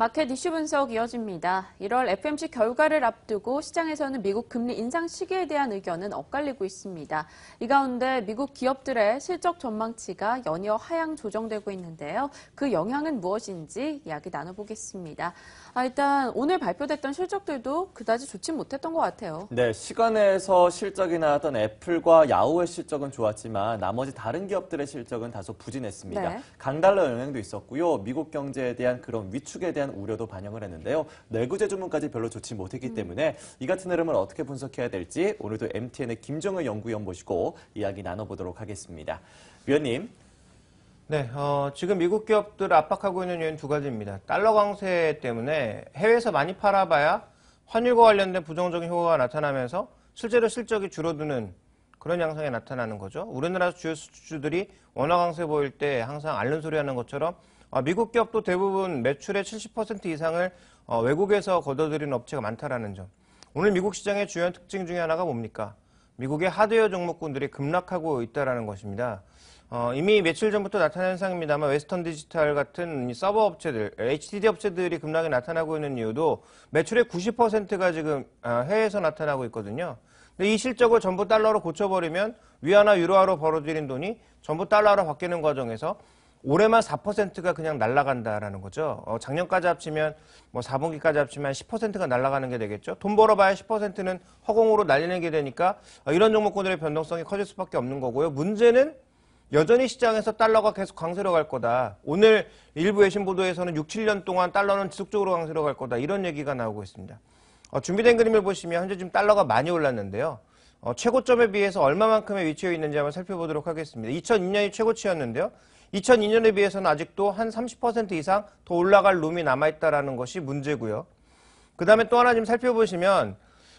마켓 이슈 분석 이어집니다. 1월 FMC 결과를 앞두고 시장에서는 미국 금리 인상 시기에 대한 의견은 엇갈리고 있습니다. 이 가운데 미국 기업들의 실적 전망치가 연이어 하향 조정되고 있는데요. 그 영향은 무엇인지 이야기 나눠보겠습니다. 아, 일단 오늘 발표됐던 실적들도 그다지 좋지 못했던 것 같아요. 네, 시간에서 실적이 나왔던 애플과 야후의 실적은 좋았지만 나머지 다른 기업들의 실적은 다소 부진했습니다. 네. 강달러 영향도 있었고요. 미국 경제에 대한 그런 위축에 대한 대한 우려도 반영을 했는데요. 내구재 주문까지 별로 좋지 못했기 음. 때문에 이 같은 흐름을 어떻게 분석해야 될지 오늘도 MTN의 김정은 연구위원 모시고 이야기 나눠보도록 하겠습니다. 위원님. 네, 어, 지금 미국 기업들 압박하고 있는 요인 두 가지입니다. 달러 강세 때문에 해외에서 많이 팔아봐야 환율과 관련된 부정적인 효과가 나타나면서 실제로 실적이 줄어드는 그런 양상이 나타나는 거죠. 우리나라 주요 수주들이 원화 강세 보일 때 항상 앓는 소리 하는 것처럼 아, 미국 기업도 대부분 매출의 70% 이상을 어, 외국에서 거둬들인 업체가 많다라는 점. 오늘 미국 시장의 주요한 특징 중에 하나가 뭡니까? 미국의 하드웨어 종목군들이 급락하고 있다는 것입니다. 어, 이미 며칠 전부터 나타난 현상입니다만 웨스턴 디지털 같은 서버 업체들, HDD 업체들이 급락이 나타나고 있는 이유도 매출의 90%가 지금 아, 해외에서 나타나고 있거든요. 근데 이 실적을 전부 달러로 고쳐버리면 위안화 유로화로 벌어들인 돈이 전부 달러로 바뀌는 과정에서 올해만 4%가 그냥 날라간다라는 거죠. 어, 작년까지 합치면 뭐 4분기까지 합치면 10%가 날라가는 게 되겠죠. 돈 벌어봐야 10%는 허공으로 날리는 게 되니까 어, 이런 종목군들의 변동성이 커질 수밖에 없는 거고요. 문제는 여전히 시장에서 달러가 계속 강세로 갈 거다. 오늘 일부 외신 보도에서는 6, 7년 동안 달러는 지속적으로 강세로 갈 거다. 이런 얘기가 나오고 있습니다. 어, 준비된 그림을 보시면 현재 지금 달러가 많이 올랐는데요. 어, 최고점에 비해서 얼마만큼의 위치에 있는지 한번 살펴보도록 하겠습니다. 2002년이 최고치였는데요. 2002년에 비해서는 아직도 한 30% 이상 더 올라갈 룸이 남아있다는 것이 문제고요. 그 다음에 또 하나 좀 살펴보시면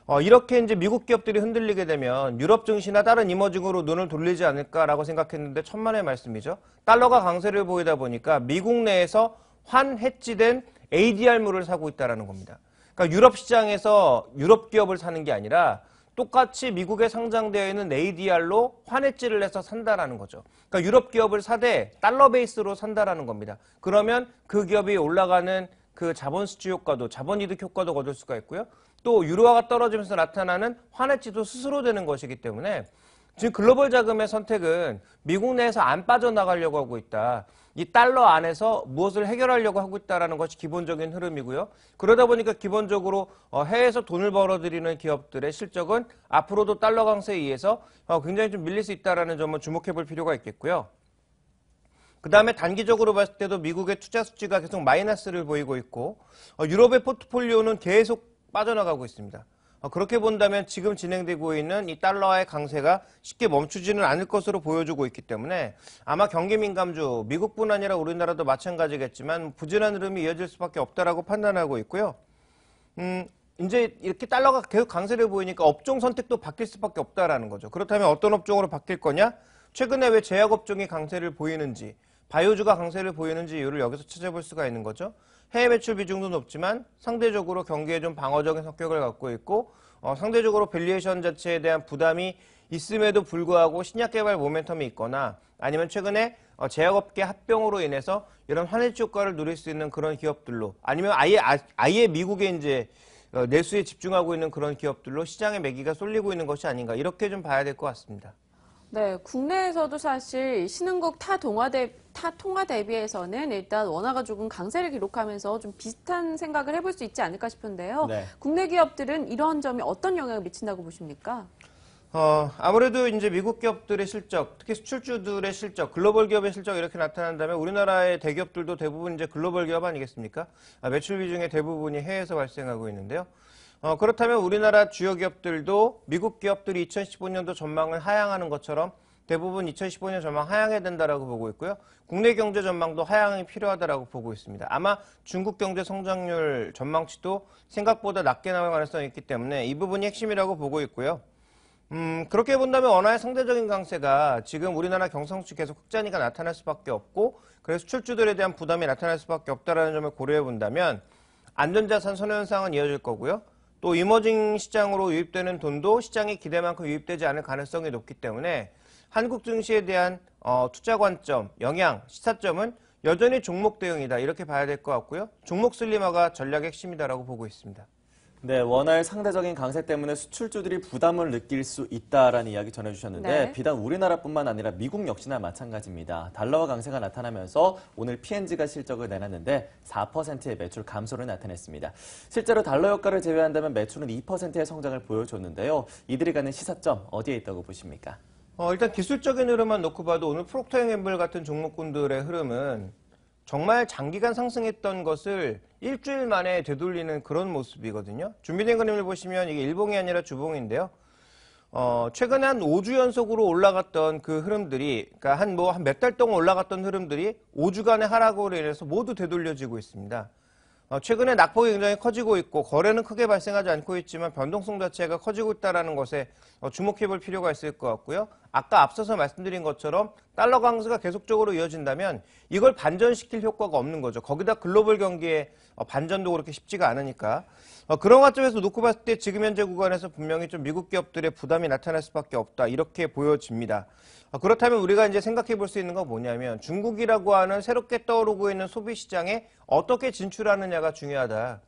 어, 이렇게 이제 미국 기업들이 흔들리게 되면 유럽 증시나 다른 이머징으로 눈을 돌리지 않을까라고 생각했는데 천만의 말씀이죠. 달러가 강세를 보이다 보니까 미국 내에서 환해지된 ADR물을 사고 있다는 겁니다. 그러니까 유럽 시장에서 유럽 기업을 사는 게 아니라 똑같이 미국에 상장되어 있는 ADR로 환해지를 해서 산다라는 거죠. 그러니까 유럽 기업을 사되 달러 베이스로 산다라는 겁니다. 그러면 그 기업이 올라가는 그 자본 수지 효과도 자본 이득 효과도 거둘 수가 있고요. 또 유로화가 떨어지면서 나타나는 환해지도 스스로 되는 것이기 때문에 지금 글로벌 자금의 선택은 미국 내에서 안 빠져나가려고 하고 있다. 이 달러 안에서 무엇을 해결하려고 하고 있다는 것이 기본적인 흐름이고요. 그러다 보니까 기본적으로 어, 해외에서 돈을 벌어들이는 기업들의 실적은 앞으로도 달러 강세에 의해서 어, 굉장히 좀 밀릴 수 있다는 점은 주목해 볼 필요가 있겠고요. 그 다음에 단기적으로 봤을 때도 미국의 투자 수치가 계속 마이너스를 보이고 있고 어, 유럽의 포트폴리오는 계속 빠져나가고 있습니다. 어, 그렇게 본다면 지금 진행되고 있는 이 달러의 강세가 쉽게 멈추지는 않을 것으로 보여주고 있기 때문에 아마 경기 민감주 미국뿐 아니라 우리나라도 마찬가지겠지만 부진한 흐름이 이어질 수밖에 없다라고 판단하고 있고요. 음, 이제 이렇게 달러가 계속 강세를 보이니까 업종 선택도 바뀔 수밖에 없다라는 거죠. 그렇다면 어떤 업종으로 바뀔 거냐? 최근에 왜 제약업종이 강세를 보이는지 바이오주가 강세를 보이는지 이유를 여기서 찾아볼 수가 있는 거죠. 해외 매출 비중도 높지만 상대적으로 경기에 좀 방어적인 성격을 갖고 있고 어, 상대적으로 밸리에이션 자체에 대한 부담이 있음에도 불구하고 신약 개발 모멘텀이 있거나 아니면 최근에 어, 제약업계 합병으로 인해서 이런 환해치 효과를 누릴 수 있는 그런 기업들로 아니면 아예 아, 아예 미국에 이제 어, 내수에 집중하고 있는 그런 기업들로 시장의 매기가 쏠리고 있는 것이 아닌가 이렇게 좀 봐야 될 것 같습니다. 네, 국내에서도 사실 신흥국 타동화대 타 통화 대비해서는 일단 원화가 조금 강세를 기록하면서 좀 비슷한 생각을 해볼 수 있지 않을까 싶은데요. 네. 국내 기업들은 이러한 점이 어떤 영향을 미친다고 보십니까? 어, 아무래도 이제 미국 기업들의 실적, 특히 수출주들의 실적, 글로벌 기업의 실적 이렇게 나타난다면 우리나라의 대기업들도 대부분 이제 글로벌 기업 아니겠습니까? 아, 매출 비중의 대부분이 해외에서 발생하고 있는데요. 어, 그렇다면 우리나라 주요 기업들도 미국 기업들이 2015년도 전망을 하향하는 것처럼 대부분 2015년 전망 하향해야 된다라고 보고 있고요. 국내 경제 전망도 하향이 필요하다라고 보고 있습니다. 아마 중국 경제 성장률 전망치도 생각보다 낮게 나올 가능성이 있기 때문에 이 부분이 핵심이라고 보고 있고요. 음, 그렇게 본다면 원화의 상대적인 강세가 지금 우리나라 경상수 계속 흑자니가 나타날 수밖에 없고 그래서 수출주들에 대한 부담이 나타날 수밖에 없다라는 점을 고려해 본다면 안전자산 선호현상은 이어질 거고요. 또 이머징 시장으로 유입되는 돈도 시장의 기대만큼 유입되지 않을 가능성이 높기 때문에 한국 증시에 대한 어, 투자 관점, 영향, 시사점은 여전히 종목 대응이다 이렇게 봐야 될 것 같고요. 종목 슬림화가 전략의 핵심이다라고 보고 있습니다. 네, 원화의 상대적인 강세 때문에 수출주들이 부담을 느낄 수 있다라는 이야기 전해주셨는데 네. 비단 우리나라뿐만 아니라 미국 역시나 마찬가지입니다. 달러와 강세가 나타나면서 오늘 P&G가 n 실적을 내놨는데 4%의 매출 감소를 나타냈습니다. 실제로 달러 효과를 제외한다면 매출은 2%의 성장을 보여줬는데요. 이들이 가는 시사점 어디에 있다고 보십니까? 어, 일단 기술적인 흐름만 놓고 봐도 오늘 프록터 앰블 같은 종목군들의 흐름은 정말 장기간 상승했던 것을 일주일 만에 되돌리는 그런 모습이거든요. 준비된 그림을 보시면 이게 일봉이 아니라 주봉인데요. 어, 최근 한 5주 연속으로 올라갔던 그 흐름들이, 그러니까 한 뭐 한 몇 달 동안 올라갔던 흐름들이 5주간의 하락으로 인해서 모두 되돌려지고 있습니다. 어, 최근에 낙폭이 굉장히 커지고 있고 거래는 크게 발생하지 않고 있지만 변동성 자체가 커지고 있다는 것에 어, 주목해 볼 필요가 있을 것 같고요. 아까 앞서서 말씀드린 것처럼 달러 강세가 계속적으로 이어진다면 이걸 반전시킬 효과가 없는 거죠. 거기다 글로벌 경기에 어, 반전도 그렇게 쉽지가 않으니까. 어, 그런 관점에서 놓고 봤을 때 지금 현재 구간에서 분명히 좀 미국 기업들의 부담이 나타날 수밖에 없다. 이렇게 보여집니다. 어, 그렇다면 우리가 이제 생각해 볼 수 있는 건 뭐냐면 중국이라고 하는 새롭게 떠오르고 있는 소비 시장에 어떻게 진출하느냐가 중요하다.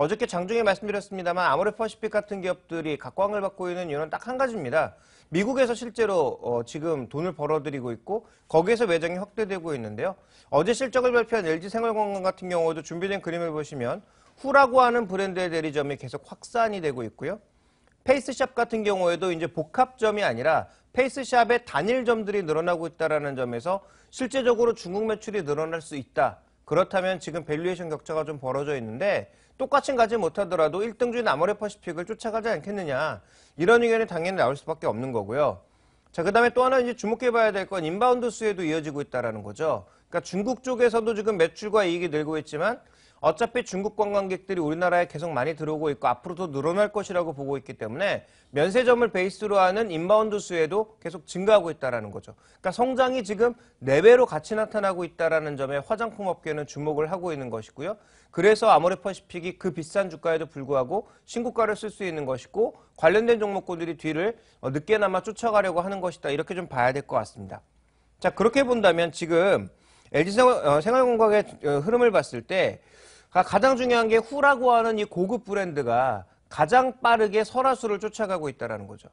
어저께 장중에 말씀드렸습니다만 아모레퍼시픽 같은 기업들이 각광을 받고 있는 이유는 딱 한 가지입니다. 미국에서 실제로 어 지금 돈을 벌어들이고 있고 거기에서 외장이 확대되고 있는데요. 어제 실적을 발표한 LG 생활건강 같은 경우도 준비된 그림을 보시면 후라고 하는 브랜드의 대리점이 계속 확산이 되고 있고요. 페이스샵 같은 경우에도 이제 복합점이 아니라 페이스샵의 단일점들이 늘어나고 있다는 점에서 실제적으로 중국 매출이 늘어날 수 있다. 그렇다면 지금 밸류에이션 격차가 좀 벌어져 있는데 똑같이 가지 못하더라도 1등주인 아모레퍼시픽을 쫓아가지 않겠느냐 이런 의견이 당연히 나올 수밖에 없는 거고요. 자, 그 다음에 또 하나 이제 주목해봐야 될 건 인바운드 수혜도 이어지고 있다는 라 거죠. 그러니까 중국 쪽에서도 지금 매출과 이익이 늘고 있지만 어차피 중국 관광객들이 우리나라에 계속 많이 들어오고 있고 앞으로도 늘어날 것이라고 보고 있기 때문에 면세점을 베이스로 하는 인바운드 수에도 계속 증가하고 있다라는 거죠. 그러니까 성장이 지금 4배로 같이 나타나고 있다라는 점에 화장품 업계는 주목을 하고 있는 것이고요. 그래서 아모레퍼시픽이 그 비싼 주가에도 불구하고 신고가를 쓸 수 있는 것이고 관련된 종목군들이 뒤를 어, 늦게나마 쫓아가려고 하는 것이다. 이렇게 좀 봐야 될 것 같습니다. 자, 그렇게 본다면 지금 LG 생활건강의 어, 어, 흐름을 봤을 때 아, 가장 중요한 게 후라고 하는 이 고급 브랜드가 가장 빠르게 설화수를 쫓아가고 있다는 거죠.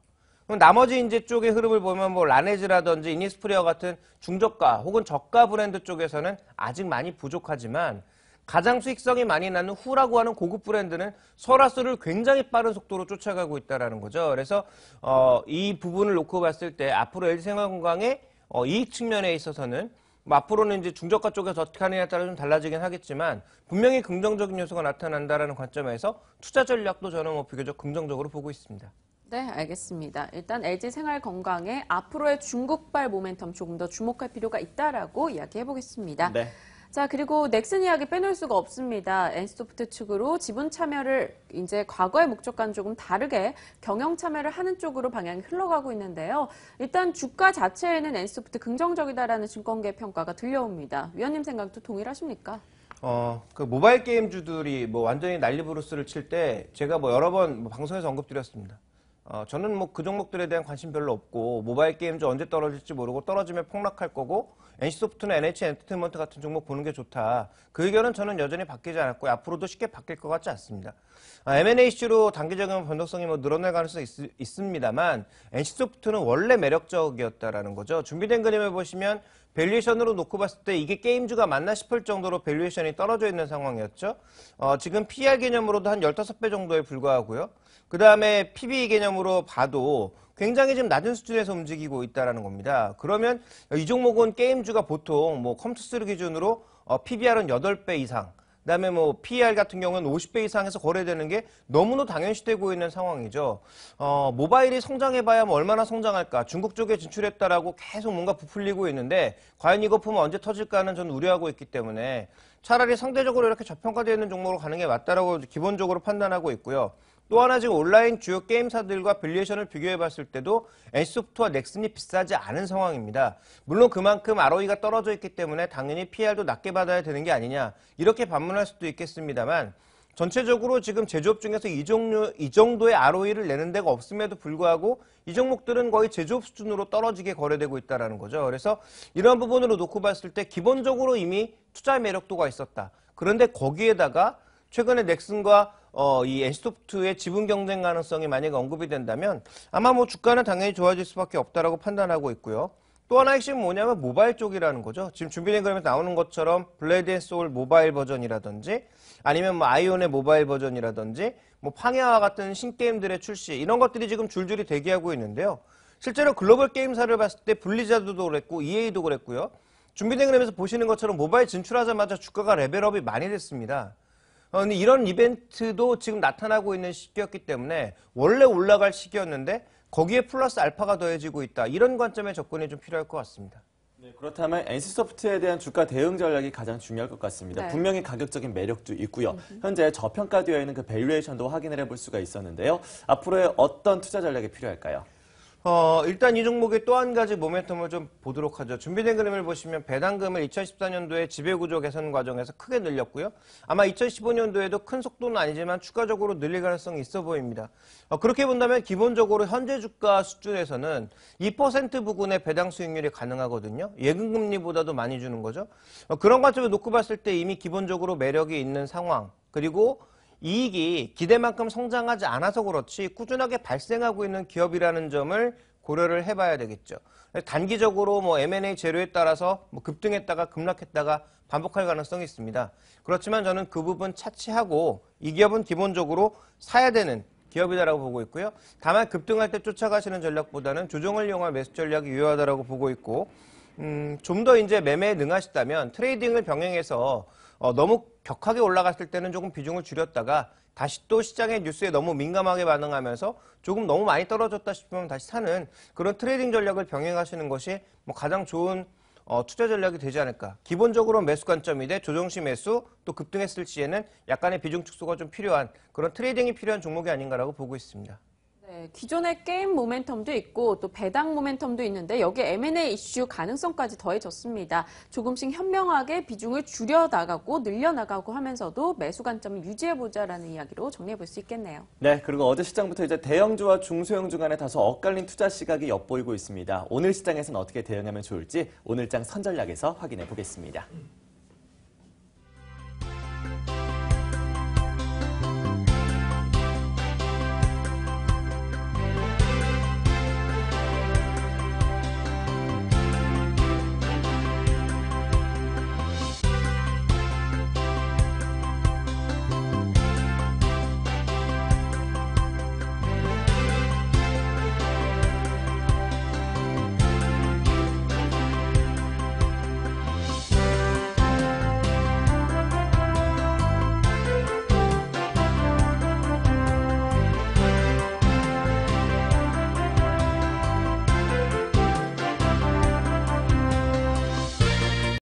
그럼 나머지 이제 쪽의 흐름을 보면 뭐 라네즈라든지 이니스프리와 같은 중저가 혹은 저가 브랜드 쪽에서는 아직 많이 부족하지만 가장 수익성이 많이 나는 후라고 하는 고급 브랜드는 설화수를 굉장히 빠른 속도로 쫓아가고 있다는 거죠. 그래서 어, 이 부분을 놓고 봤을 때 앞으로 LG생활건강의 어, 이익 측면에 있어서는 뭐 앞으로는 이제 중저가 쪽에서 어떻게 하느냐에 따라 좀 달라지긴 하겠지만 분명히 긍정적인 요소가 나타난다라는 관점에서 투자 전략도 저는 뭐 비교적 긍정적으로 보고 있습니다. 네, 알겠습니다. 일단 LG 생활 건강의 앞으로의 중국발 모멘텀 조금 더 주목할 필요가 있다라고 이야기해 보겠습니다. 네. 자, 그리고 넥슨 이야기 빼놓을 수가 없습니다. 엔소프트 스 측으로 지분 참여를 이제 과거의 목적과는 조금 다르게 경영 참여를 하는 쪽으로 방향이 흘러가고 있는데요. 일단 주가 자체에는 엔소프트 스 긍정적이다라는 증권계 평가가 들려옵니다. 위원님 생각도 동일하십니까? 어, 그 모바일 게임주들이 뭐 완전히 난리 브루스를 칠 때 제가 뭐 여러 번 방송에서 언급드렸습니다. 어, 저는 뭐 그 종목들에 대한 관심 별로 없고 모바일 게임즈 언제 떨어질지 모르고 떨어지면 폭락할 거고 n c 소프트는 NH엔터테인먼트 같은 종목 보는 게 좋다. 그 의견은 저는 여전히 바뀌지 않았고 앞으로도 쉽게 바뀔 것 같지 않습니다. 아, M&A 이로 단기적인 변동성이 뭐 늘어날 가능성이 있, 습니다만 NC소프트는 원래 매력적이었다라는 거죠. 준비된 그림을 보시면 밸류에이션으로 놓고 봤을 때 이게 게임주가 맞나 싶을 정도로 밸류에이션이 떨어져 있는 상황이었죠. 어, 지금 p r 개념으로도 한 15배 정도에 불과하고요. 그 다음에 PB 개념으로 봐도 굉장히 지금 낮은 수준에서 움직이고 있다는 겁니다. 그러면 이 종목은 게임주가 보통 뭐 컴투스를 기준으로 어, PBR은 8배 이상, 그다음에 뭐 PER 같은 경우는 50배 이상에서 거래되는 게 너무나 당연시되고 있는 상황이죠. 어, 모바일이 성장해봐야 뭐 얼마나 성장할까? 중국 쪽에 진출했다라고 계속 뭔가 부풀리고 있는데 과연 이거 품은 언제 터질까는 저는 우려하고 있기 때문에 차라리 상대적으로 이렇게 저평가되어 있는 종목으로 가는 게 맞다라고 기본적으로 판단하고 있고요. 또 하나 지금 온라인 주요 게임사들과 밸류에이션을 비교해 봤을 때도 엔소프트와 넥슨이 비싸지 않은 상황입니다. 물론 그만큼 ROE가 떨어져 있기 때문에 당연히 PR도 낮게 받아야 되는 게 아니냐 이렇게 반문할 수도 있겠습니다만 전체적으로 지금 제조업 중에서 이, 종류, 이 정도의 ROE를 내는 데가 없음에도 불구하고 이 종목들은 거의 제조업 수준으로 떨어지게 거래되고 있다는 거죠. 그래서 이런 부분으로 놓고 봤을 때 기본적으로 이미 투자 매력도가 있었다. 그런데 거기에다가 최근에 넥슨과 어, 이 에스토프트의 지분 경쟁 가능성이 만약에 언급이 된다면 아마 뭐 주가는 당연히 좋아질 수밖에 없다라고 판단하고 있고요. 또 하나 핵심 은 뭐냐면 모바일 쪽이라는 거죠. 지금 준비된 그램에 나오는 것처럼 블레드앤소울 모바일 버전이라든지 아니면 뭐 아이온의 모바일 버전이라든지 뭐 팡야와 같은 신게임들의 출시 이런 것들이 지금 줄줄이 대기하고 있는데요. 실제로 글로벌 게임사를 봤을 때 블리자드도 그랬고 EA도 그랬고요. 준비된 그램에서 보시는 것처럼 모바일 진출하자마자 주가가 레벨업이 많이 됐습니다. 어, 근데 이런 이벤트도 지금 나타나고 있는 시기였기 때문에 원래 올라갈 시기였는데 거기에 플러스 알파가 더해지고 있다. 이런 관점의 접근이 좀 필요할 것 같습니다. 네, 그렇다면 NC소프트에 대한 주가 대응 전략이 가장 중요할 것 같습니다. 네. 분명히 가격적인 매력도 있고요. 음흠. 현재 저평가되어 있는 그 밸류에이션도 확인을 해볼 수가 있었는데요. 앞으로의 어떤 투자 전략이 필요할까요? 어, 일단 이 종목의 또 한 가지 모멘텀을 좀 보도록 하죠. 준비된 그림을 보시면 배당금을 2014년도에 지배구조 개선 과정에서 크게 늘렸고요. 아마 2015년도에도 큰 속도는 아니지만 추가적으로 늘릴 가능성이 있어 보입니다. 어, 그렇게 본다면 기본적으로 현재 주가 수준에서는 2% 부근의 배당 수익률이 가능하거든요. 예금금리보다도 많이 주는 거죠. 어, 그런 관점을 놓고 봤을 때 이미 기본적으로 매력이 있는 상황, 그리고 이익이 기대만큼 성장하지 않아서 그렇지 꾸준하게 발생하고 있는 기업이라는 점을 고려를 해봐야 되겠죠. 단기적으로 뭐 M&A 재료에 따라서 뭐 급등했다가 급락했다가 반복할 가능성이 있습니다. 그렇지만 저는 그 부분 차치하고 이 기업은 기본적으로 사야 되는 기업이다라고 보고 있고요. 다만 급등할 때 쫓아가시는 전략보다는 조정을 이용한 매수 전략이 유효하다라고 보고 있고 음, 좀 더 이제 매매에 능하시다면 트레이딩을 병행해서 어, 너무 격하게 올라갔을 때는 조금 비중을 줄였다가 다시 또 시장의 뉴스에 너무 민감하게 반응하면서 조금 너무 많이 떨어졌다 싶으면 다시 사는 그런 트레이딩 전략을 병행하시는 것이 뭐 가장 좋은 어, 투자 전략이 되지 않을까. 기본적으로 매수 관점이 돼 조정시 매수 또 급등했을 시에는 약간의 비중 축소가 좀 필요한 그런 트레이딩이 필요한 종목이 아닌가라고 보고 있습니다. 네, 기존의 게임 모멘텀도 있고 또 배당 모멘텀도 있는데 여기에 M&A 이슈 가능성까지 더해졌습니다. 조금씩 현명하게 비중을 줄여 나가고 늘려 나가고 하면서도 매수 관점을 유지해 보자라는 이야기로 정리해 볼 수 있겠네요. 네, 그리고 어제 시장부터 이제 대형주와 중소형주 간에 다소 엇갈린 투자 시각이 엿보이고 있습니다. 오늘 시장에서는 어떻게 대응하면 좋을지 오늘장 선전략에서 확인해 보겠습니다.